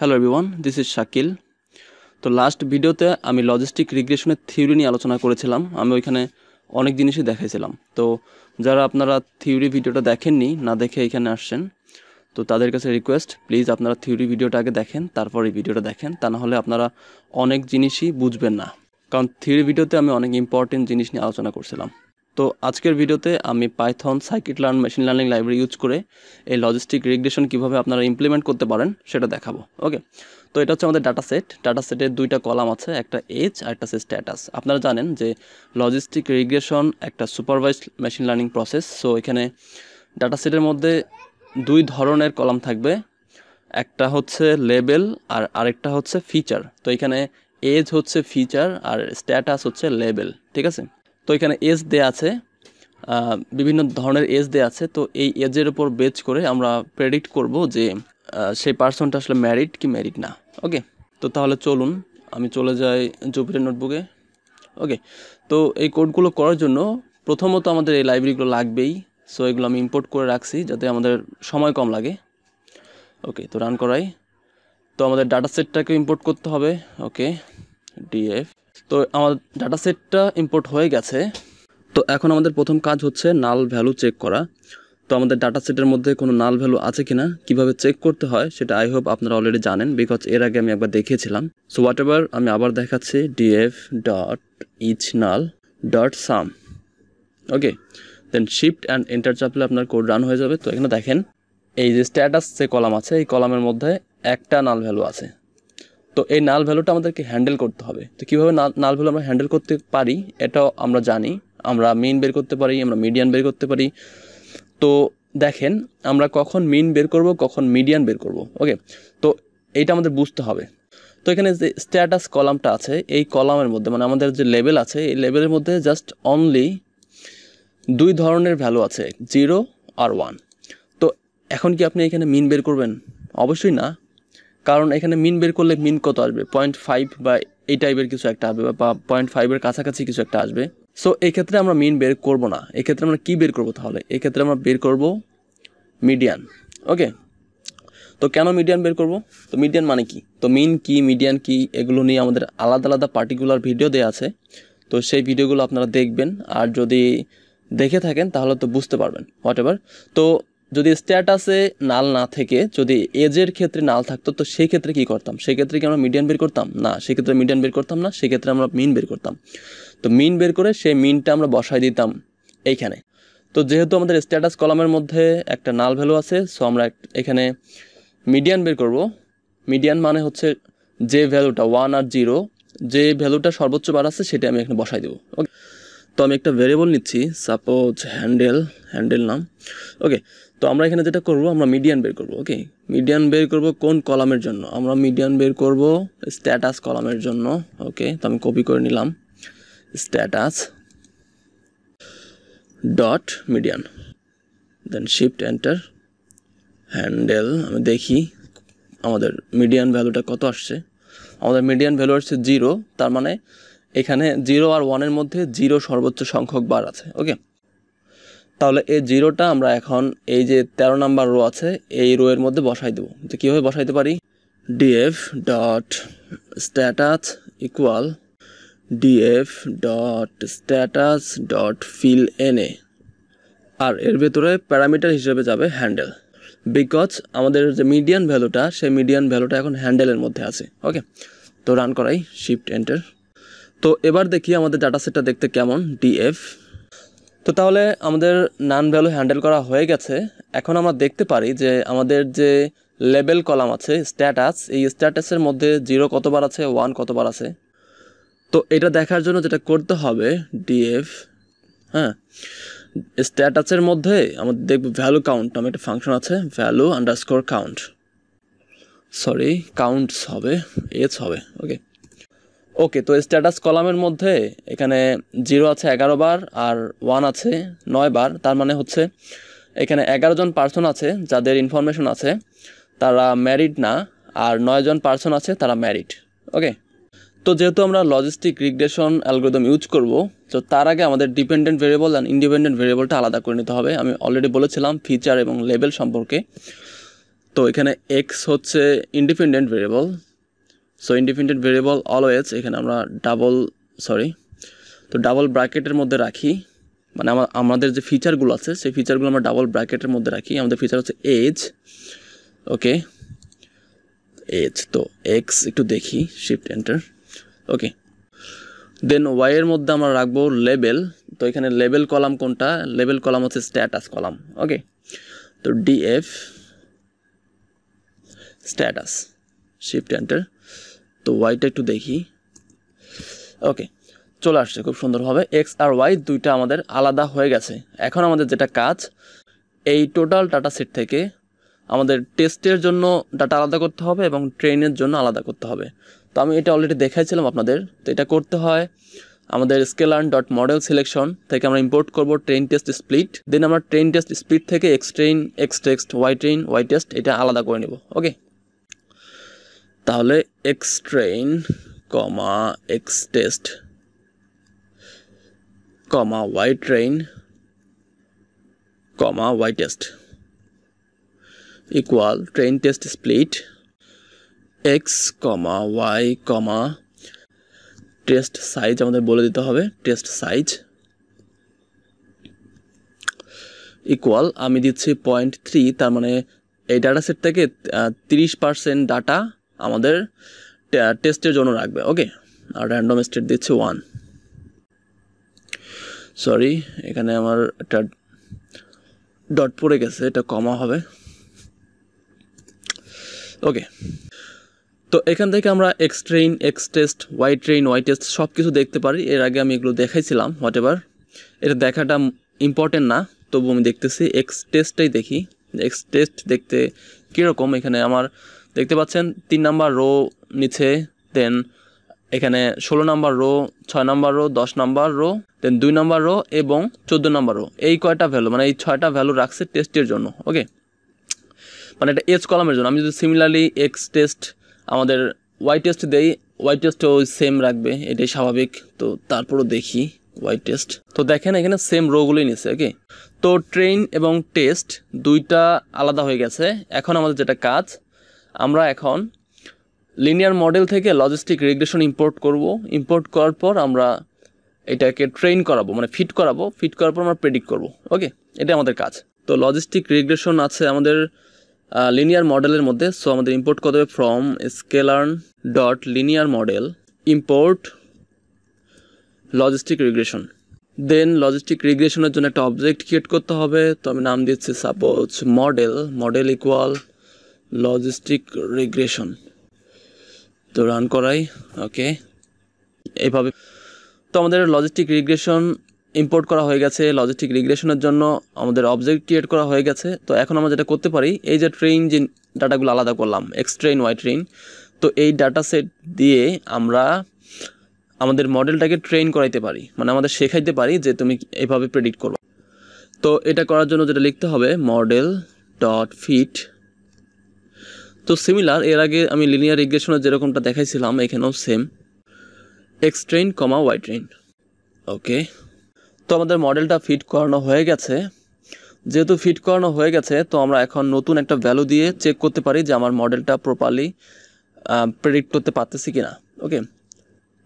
hello everyone this is Shakil তো last ভিডিওতে আমি লজিস্টিক রিগ্রেশনের থিওরি নিয়ে আলোচনা করেছিলাম আমি ওইখানে অনেক জিনিসই দেখেছিলাম তো যারা আপনারা থিওরি ভিডিওটা দেখেননি না দেখে এখানে আসছেন তো তাদের কাছে রিকোয়েস্ট প্লিজ আপনারা থিওরি ভিডিওটা আগে দেখেন তারপর এই ভিডিওটা দেখেন তা না আপনারা অনেক জিনিসই বুঝবেন না কারণ থিওরি ভিডিওতে আমি অনেক ইম্পর্টেন্ট জিনিস নিয়ে আলোচনা করছিলাম তো আজকের ভিডিওতে আমি Python scikit learn machine learning library use করে এই লজিস্টিক রিগ্রেশন কীভাবে আপনারা ইমপ্লিমেন্ট করতে পারেন সেটা দেখাবো ওকে তো এটা হচ্ছে আমাদের ডাটা সেট ডাটা সেটের দুইটা কলাম আছে একটা এজ আর একটা স্ট্যাটাস আপনারা জানেন যে লজিস্টিক রিগ্রেশন একটা supervise machine learning process so এখানে ডাটা সেটের মধ্যে দুই ধরনের কলাম থাকবে একটা হচ্ছে লেবেল আর আরেকটা হচ্ছে ফিচার তো এখানে এজ হচ্ছে ফিচার আর স্ট্যাটাস হচ্ছে লেবেল ঠিক আছে তো এখানে এজ দেয়া আছে বিভিন্ন ধরনের এজ দেয়া আছে তো এই এজের উপর বেচ করে আমরা প্রেডিক্ট করব যে সেই পার্সনটা আসলে ম্যারিড কি ম্যারিড না ওকে তো তাহলে চলুন আমি চলে যাই জুপিটার নোটবুকে ওকে তো এই কোডগুলো করার জন্য প্রথমত আমাদের এই লাইব্রেরিগুলো লাগবেই সো এগুলো আমি ইম্পোর্ট করে রাখছি যাতে আমাদের সময় কম লাগে ওকে তো রান করাই তো আমাদের ডাটা সেটটাকে ইম্পোর্ট করতে হবে ওকে ডিএফ তো আমার ডাটা সেটটা ইম্পোর্ট হয়ে গেছে তো এখন আমাদের প্রথম কাজ হচ্ছে নাল ভ্যালু চেক করা তো আমাদের ডাটা সেটের মধ্যে কোনো নাল ভ্যালু আছে কিনা কিভাবে চেক করতে হয় সেটা আই হোপ আপনারা অলরেডি জানেন বিকজ এর আগে আমি একবার দেখিয়েছিলাম সো হোয়াট এভার আমি আবার দেখাচ্ছি DF dot is null dot sum okay then shift and enter চাপলে আপনার কোড রান হয়ে যাবে তো এখানে দেখেন এই যে স্ট্যাটাস যে কলাম আছে এই কলামের মধ্যে একটা নাল ভ্যালু আছে তো এই নাল ভ্যালুটা আমাদেরকে হ্যান্ডেল করতে হবে তো কীভাবে নাল ভ্যালু আমরা হ্যান্ডেল করতে পারি এটাও আমরা জানি আমরা মিন বের করতে পারি আমরা মিডিয়ান বের করতে পারি তো দেখেন আমরা কখন মিন বের করব কখন মিডিয়ান বের করব ওকে তো এইটা আমাদের বুঝতে হবে তো এখানে যে স্ট্যাটাস কলামটা আছে এই কলামের মধ্যে মানে আমাদের যে লেভেল আছে এই লেভেলের মধ্যে জাস্ট অনলি দুই ধরনের ভ্যালু আছে জিরো আর ওয়ান তো এখন কি আপনি এখানে মিন বের করবেন অবশ্যই না কারণ এখানে মিন বের করলে মিন কত আসবে পয়েন্ট ফাইভ বা এই টাইপের কিছু একটা আসবে বা পয়েন্ট ফাইভের কাছাকাছি কিছু একটা আসবে সো এক্ষেত্রে আমরা মিন বের করব না এক্ষেত্রে আমরা কি বের করব তাহলে এক্ষেত্রে আমরা বের করব মিডিয়ান ওকে তো কেন মিডিয়ান বের করব তো মিডিয়ান মানে কি তো মিন কি মিডিয়ান কি এগুলো নিয়ে আমাদের আলাদা আলাদা পার্টিকুলার ভিডিও দেওয়া আছে তো সেই ভিডিওগুলো আপনারা দেখবেন আর যদি দেখে থাকেন তাহলে তো বুঝতে পারবেন হোয়াট এভার তো যদি স্ট্যাটাসে নাল না থেকে যদি এজের ক্ষেত্রে নাল থাকতো তো সেই ক্ষেত্রে কী করতাম সেক্ষেত্রে কি আমরা মিডিয়ান বের করতাম না সেক্ষেত্রে মিডিয়ান বের করতাম না সেক্ষেত্রে আমরা মিন বের করতাম তো মিন বের করে সেই মিনটা আমরা বসায় দিতাম এইখানে তো যেহেতু আমাদের স্ট্যাটাস কলামের মধ্যে একটা নাল ভ্যালু আছে সো আমরা এখানে মিডিয়ান বের করব মিডিয়ান মানে হচ্ছে যে ভ্যালুটা ওয়ান আর জিরো যে ভ্যালুটা সর্বোচ্চ বার আছে সেটা আমি এখানে বসাই দেবো ওকে তো আমি একটা ভেরিয়েবল নিচ্ছি সাপোজ হ্যান্ডেল হ্যান্ডেল নাম ওকে তো আমরা এখানে যেটা করব আমরা মিডিয়ান বের করব ওকে মিডিয়ান বের করব কোন কলামের জন্য আমরা মিডিয়ান বের করব স্ট্যাটাস কলামের জন্য ওকে তো আমি কপি করে নিলাম status dot median then shift enter handle আমি দেখি আমাদের মিডিয়ান ভ্যালুটা কত আসছে আমাদের মিডিয়ান ভ্যালু আসছে জিরো তার মানে এখানে জিরো আর ওয়ানের মধ্যে জিরো সর্বোচ্চ সংখ্যক বার আছে ওকে তাহলে এই জিরোটা আমরা এখন এই যে ১৩ নাম্বার রো আছে এই রো এর মধ্যে বসাই দেবো তো কীভাবে বসাইতে পারি DF dot status equal DF dot status dot fill এ আর এর ভেতরে প্যারামিটার হিসেবে যাবে হ্যান্ডেল বিকজ আমাদের যে মিডিয়ান ভ্যালুটা সেই মিডিয়ান ভ্যালুটা এখন হ্যান্ডেলের মধ্যে আছে ওকে তো রান করাই শিফট এন্টার তো এবার দেখি আমাদের ডাটা সেটটা দেখতে কেমন ডিএফ তো তাহলে আমাদের নান ভ্যালু হ্যান্ডেল করা হয়ে গেছে এখন আমরা দেখতে পারি যে আমাদের যে লেবেল কলাম আছে স্ট্যাটাস এই স্ট্যাটাসের মধ্যে জিরো কতবার আছে ওয়ান কতবার আছে তো এটা দেখার জন্য যেটা করতে হবে ডিএফ হ্যাঁ স্ট্যাটাসের মধ্যে আমাদের দেখব ভ্যালু কাউন্ট নামে একটা ফাংশন আছে value underscore count sorry counts হবে এস হবে ওকে ওকে তো স্ট্যাটাস কলামের মধ্যে এখানে জিরো আছে এগারো বার আর ওয়ান আছে নয় বার তার মানে হচ্ছে এখানে এগারো জন পার্সন আছে যাদের ইনফরমেশন আছে তারা ম্যারিড না আর নয়জন পার্সন আছে তারা ম্যারিড ওকে তো যেহেতু আমরা লজিস্টিক রিগ্রেশন অ্যালগোদম ইউজ করব তো তার আগে আমাদের ডিপেন্ডেন্ট ভেরিয়েবল অ্যান্ড ইন্ডিপেন্ডেন্ট ভেরিয়েবলটা আলাদা করে নিতে হবে আমি অলরেডি বলেছিলাম ফিচার এবং লেভেল সম্পর্কে তো এখানে এক্স হচ্ছে independent variable so independent variable always এখানে আমরা ডাবল সরি তো ডাবল ব্র্যাকেটের মধ্যে রাখি মানে আমাদের যে ফিচারগুলো আছে সেই ফিচারগুলো আমরা ডাবল ব্র্যাকেটের মধ্যে রাখি আমাদের ফিচার হচ্ছে এজ ওকে এজ তো এক্স একটু দেখি শিফট এন্টার ওকে দেন ওয়াইয়ের মধ্যে আমরা রাখবো লেবেল তো এখানে লেবেল কলাম কোনটা লেবেল কলাম হচ্ছে স্ট্যাটাস কলাম ওকে তো ডিএফ স্ট্যাটাস শিফট এন্টার তো ওয়াইটা একটু দেখি ওকে চলে আসছে খুব সুন্দরভাবে এক্স আর ওয়াই দুইটা আমাদের আলাদা হয়ে গেছে এখন আমাদের যেটা কাজ এই টোটাল ডাটা সেট থেকে আমাদের টেস্টের জন্য ডাটা আলাদা করতে হবে এবং ট্রেনের জন্য আলাদা করতে হবে তো আমি এটা অলরেডি দেখাইছিলাম আপনাদের তো এটা করতে হয় আমাদের স্কেলার্ন ডট মডেল সিলেকশন থেকে আমরা ইম্পোর্ট করব ট্রেন টেস্ট স্প্লিট দেন আমরা ট্রেন টেস্ট স্প্লিট থেকে X train X text Y train Y test এটা আলাদা করে নেব ওকে তাহলে X train comma X test comma Y train comma Y test equal train test split X comma Y comma test size আমাদের বলে দিতে হবে টেস্ট সাইজ ইকুয়াল আমি দিচ্ছি পয়েন্ট থ্রি তার মানে এই ডাটা সেট থেকে তিরিশ পার্সেন্ট ডাটা আমাদের টেস্টের জন্য রাখবে ওকে আর র্যান্ডম স্টেট দিচ্ছে ওয়ান সরি এখানে আমার একটা ডট পড়ে গেছে এটা কমা হবে ওকে তো এখান থেকে আমরা X train X test Y train Y test সব কিছু দেখতে পারি এর আগে আমি এগুলো দেখাইছিলাম হোয়াট এভার এটা দেখাটা ইম্পর্টেন্ট না তবু আমি দেখতেছি এক্স টেস্টটাই দেখি এক্স টেস্ট দেখতে কীরকম এখানে আমার দেখতে পাচ্ছেন তিন নাম্বার রো নিচে দেন এখানে ষোলো নাম্বার রো ছয় নাম্বার রো দশ নাম্বার রো দেন দুই নাম্বার রো এবং চোদ্দো নাম্বার রো এই কয়টা ভ্যালু মানে এই ছয়টা ভ্যালু রাখছে টেস্টের জন্য ওকে মানে এটা এজ কলামের জন্য আমি যদি সিমিলারলি এক্স টেস্ট আমাদের ওয়াই টেস্ট দেই ওয়াই টেস্টও সেম রাখবে এটাই স্বাভাবিক তো তারপরও দেখি ওয়াই টেস্ট তো দেখেন এখানে সেম রোগুলোই নিছে ওকে তো ট্রেন এবং টেস্ট দুইটা আলাদা হয়ে গেছে এখন আমাদের যেটা কাজ আমরা এখন লিনিয়ার মডেল থেকে লজিস্টিক রেগুলেশন ইম্পোর্ট করব ইম্পোর্ট করার পর আমরা এটাকে ট্রেন করাবো মানে ফিট করাবো ফিট করার পর আমরা প্রেডিক্ট করব ওকে এটা আমাদের কাজ তো লজিস্টিক রেগুলেশন আছে আমাদের লিনিয়ার মডেলের মধ্যে সো আমাদের ইম্পোর্ট করতে হবে from sklearn dot linear model import logistic regulation then logistic রিগ্রেশনের জন্য একটা অবজেক্ট ক্রিয়েট করতে হবে তো আমি নাম দিচ্ছি suppose model model equal logistic regression তো রান করাই ওকে এইভাবে তো আমাদের লজিস্টিক রিগ্রেশন ইম্পোর্ট করা হয়ে গেছে লজিস্টিক রিগ্রেশনের জন্য আমাদের অবজেক্ট ক্রিয়েট করা হয়ে গেছে তো এখন আমরা যেটা করতে পারি এই যে ট্রেন যে ডাটাগুলো আলাদা করলাম এক্স ট্রেন ওয়াই ট্রেন তো এই ডাটা সেট দিয়ে আমরা আমাদের মডেলটাকে ট্রেন করাইতে পারি মানে আমাদের শেখাইতে পারি যে তুমি এভাবে প্রেডিক্ট করবে তো এটা করার জন্য যেটা লিখতে হবে মডেল ডট ফিট তো সিমিলার এর আগে আমি লিনিয়ার রিগ্রেশনের যেরকমটা দেখাইছিলাম এখানেও same X train comma Y train okay তো আমাদের মডেলটা ফিট করানো হয়ে গেছে যেহেতু ফিট করানো হয়ে গেছে তো আমরা এখন নতুন একটা ভ্যালু দিয়ে চেক করতে পারি যে আমার মডেলটা প্রপারলি প্রেডিক্ট করতে পারতেছি কি না ওকে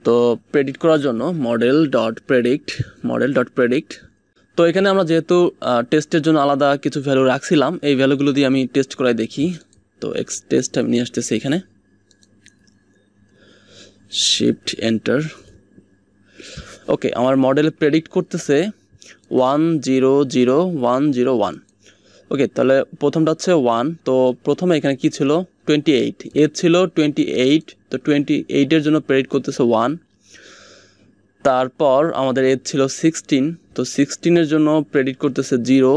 তো প্রেডিক্ট করার জন্য model dot predict model dot predict তো এখানে আমরা যেহেতু টেস্টের জন্য আলাদা কিছু ভ্যালু রাখছিলাম এই ভ্যালুগুলো দিয়ে আমি টেস্ট করাই দেখি তো এক্স টেস্ট আমি নিয়ে আসতেছি এখানে শিফট এন্টার ওকে আমার মডেল প্রেডিক্ট করতেছে one zero zero one zero one okay তাহলে প্রথমটা হচ্ছে ওয়ান তো প্রথমে এখানে কি ছিল টোয়েন্টি এইট এ ছিল টোয়েন্টি এইট তো টোয়েন্টি এইটের জন্য প্রেডিক্ট করতেছে ওয়ান তারপর আমাদের এ ছিল সিক্সটিন তো সিক্সটিনের জন্য প্রেডিক্ট করতেছে জিরো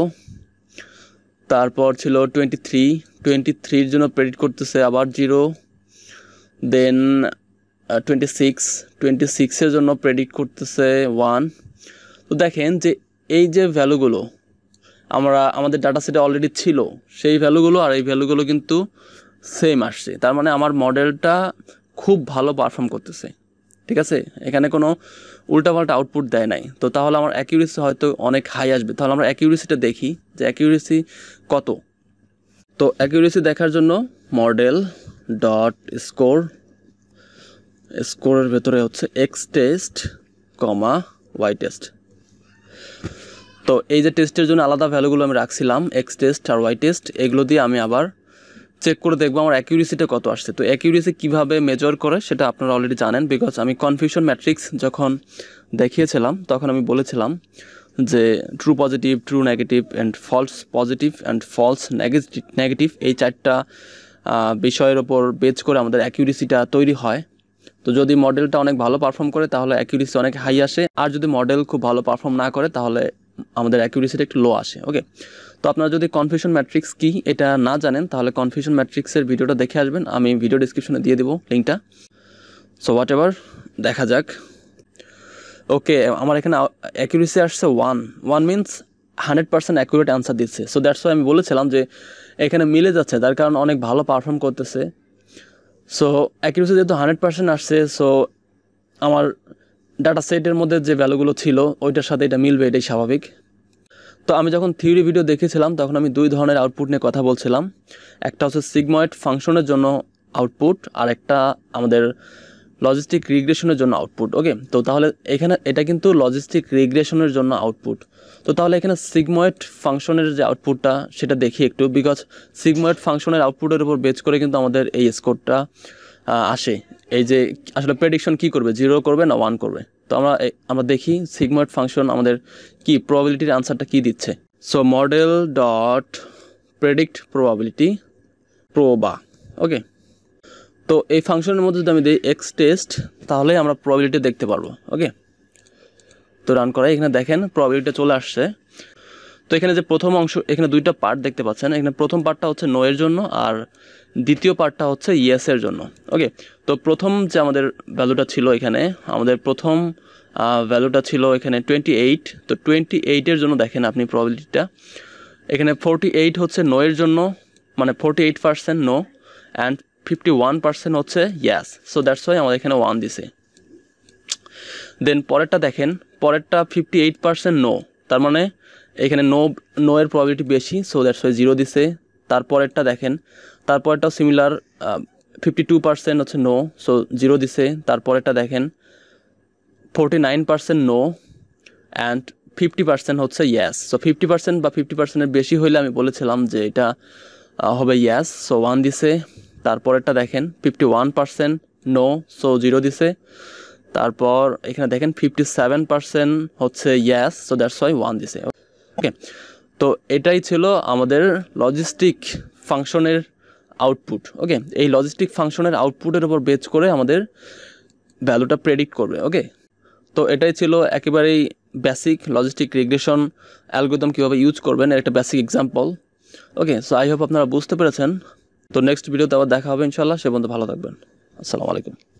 তারপর ছিল টোয়েন্টি থ্রি টোয়েন্টি থ্রির জন্য প্রেডিট করতেছে আবার zero then twenty six twenty সিক্সের জন্য প্রেডিক্ট করতেছে ওয়ান তো দেখেন যে এই যে ভ্যালুগুলো আমরা আমাদের ডাটা সেটে অলরেডি ছিল সেই ভ্যালুগুলো আর এই ভ্যালুগুলো কিন্তু সেম আসছে তার মানে আমার মডেলটা খুব ভালো পারফর্ম করতেছে ঠিক আছে এখানে কোনো উল্টাপাল্টা আউটপুট দেয় নাই তো তাহলে আমার অ্যাকিউরেসি হয়তো অনেক হাই আসবে তাহলে আমরা অ্যাকিউরেসিটা দেখি যে অ্যাকিউরেসি কত তো অ্যাকিউরেসি দেখার জন্য মডেল ডট স্কোর স্কোরের ভেতরে হচ্ছে X test comma Y test তো এই যে টেস্টের জন্য আলাদা ভ্যালুগুলো আমি রাখছিলাম এক্স টেস্ট আর ওয়াই টেস্ট এগুলো দিয়ে আমি আবার চেক করে দেখবো আমার অ্যাকিউরেসিটা কত আসছে তো অ্যাকিউরেসি কীভাবে মেজার করে সেটা আপনারা অলরেডি জানেন বিকজ আমি কনফিউশন ম্যাট্রিক্স যখন দেখিয়েছিলাম তখন আমি বলেছিলাম যে true positive true negative and false positive and false negative negative এই চারটা বিষয়ের ওপর বেচ করে আমাদের অ্যাকিউরেসিটা তৈরি হয় তো যদি মডেলটা অনেক ভালো পারফর্ম করে তাহলে অ্যাকিউরেসি অনেক হাই আসে আর যদি মডেল খুব ভালো পারফর্ম না করে তাহলে আমাদের অ্যাকিউরেসিটা একটু লো আসে ওকে তো আপনারা যদি কনফিউশন ম্যাট্রিক্স কি এটা না জানেন তাহলে কনফিউশন ম্যাট্রিক্সের ভিডিওটা দেখে আসবেন আমি ভিডিও ডিসক্রিপশনে দিয়ে দেবো লিঙ্কটা সো হোয়াট এভার দেখা যাক ওকে আমার এখানে অ্যাকুরেসি আসছে one one means hundred percent accurate answer দিচ্ছে সো দ্যাটস ওয়াই আমি বলেছিলাম যে এখানে মিলে যাচ্ছে তার কারণ অনেক ভালো পারফর্ম করতেছে সো অ্যাকুরেসি যেহেতু হান্ড্রেড পার্সেন্ট আসছে সো আমার ডাটা সেটের মধ্যে যে ভ্যালুগুলো ছিল ওইটার সাথে এটা মিলবে এটাই স্বাভাবিক তো আমি যখন থিওরি ভিডিও দেখেছিলাম তখন আমি দুই ধরনের আউটপুট নিয়ে কথা বলছিলাম একটা হচ্ছে সিগময়েড ফাংশনের জন্য আউটপুট আর একটা আমাদের লজিস্টিক রিগ্রেশনের জন্য আউটপুট ওকে তো তাহলে এখানে এটা কিন্তু লজিস্টিক রিগ্রেশনের জন্য আউটপুট তো তাহলে এখানে সিগময়েড ফাংশনের যে আউটপুটটা সেটা দেখি একটু বিকজ সিগময়েড ফাংশনের আউটপুটের উপর বেচ করে কিন্তু আমাদের এই স্কোরটা আসে এই যে আসলে প্রেডিকশন কি করবে জিরো করবে না ওয়ান করবে তো আমরা আমরা দেখি সিগমার্ট ফাংশন আমাদের কি প্রবাবিলিটির আনসারটা কি দিচ্ছে so model dot predict probability proba okay তো এই ফাংশনের মধ্যে যদি আমি দিই এক্স টেস্ট তাহলে আমরা প্রবাবিলিটি দেখতে পারবো ওকে তো রান করাই এখানে দেখেন প্রবাবিলিটি চলে আসছে তো এখানে যে প্রথম অংশ এখানে দুইটা পার্ট দেখতে পাচ্ছেন এখানে প্রথম পার্টটা হচ্ছে নোয়ের জন্য আর দ্বিতীয় পার্টটা হচ্ছে ইয়েসের জন্য ওকে তো প্রথম যে আমাদের ভ্যালুটা ছিল এখানে আমাদের প্রথম ভ্যালুটা ছিল এখানে টোয়েন্টি এইট তো টোয়েন্টি এইটের জন্য দেখেন আপনি প্রবাবিলিটিটা এখানে ফোরটি এইট হচ্ছে নোয়ের জন্য মানে forty eight percent no and fifty one percent হচ্ছে ইয়াস সো দ্যাটস ওয়াই আমাদের এখানে ওয়ান দিছে দেন পরেরটা দেখেন পরেরটা ফিফটি এইট পার্সেন্ট নো তার মানে এখানে নো নো এর প্রবাবিলিটি বেশি সো দ্যাটস ওয়াই জিরো দিছে তারপরেরটা দেখেন তারপরেরটাও সিমিলার ফিফটি টু পার্সেন্ট হচ্ছে নো সো জিরো দিছে তারপরেরটা দেখেন forty nine percent no and fifty percent হচ্ছে ইয়াস সো ফিফটি পার্সেন্ট বা ফিফটি পার্সেন্টের বেশি হইলে আমি বলেছিলাম যে এটা হবে ইয়াস সো ওয়ান দিছে তারপরেরটা দেখেন fifty one percent no so zero দিছে তারপর এখানে দেখেন ফিফটি সেভেন পার্সেন্ট হচ্ছে yes so that's why one দিছে ওকে তো এটাই ছিল আমাদের লজিস্টিক ফাংশনের আউটপুট ওকে এই লজিস্টিক ফাংশনের আউটপুটের উপর বেচ করে আমাদের ভ্যালুটা প্রেডিক্ট করবে ওকে তো এটাই ছিল একেবারেই বেসিক লজিস্টিক রিগ্রেশন অ্যালগোদম কীভাবে ইউজ করবেন একটা basic example okay so I hope আপনারা বুঝতে পেরেছেন তো নেক্সট ভিডিওতে আবার দেখা হবে ইনশাল্লাহ সে পর্যন্ত ভালো থাকবেন আসসালামু আলাইকুম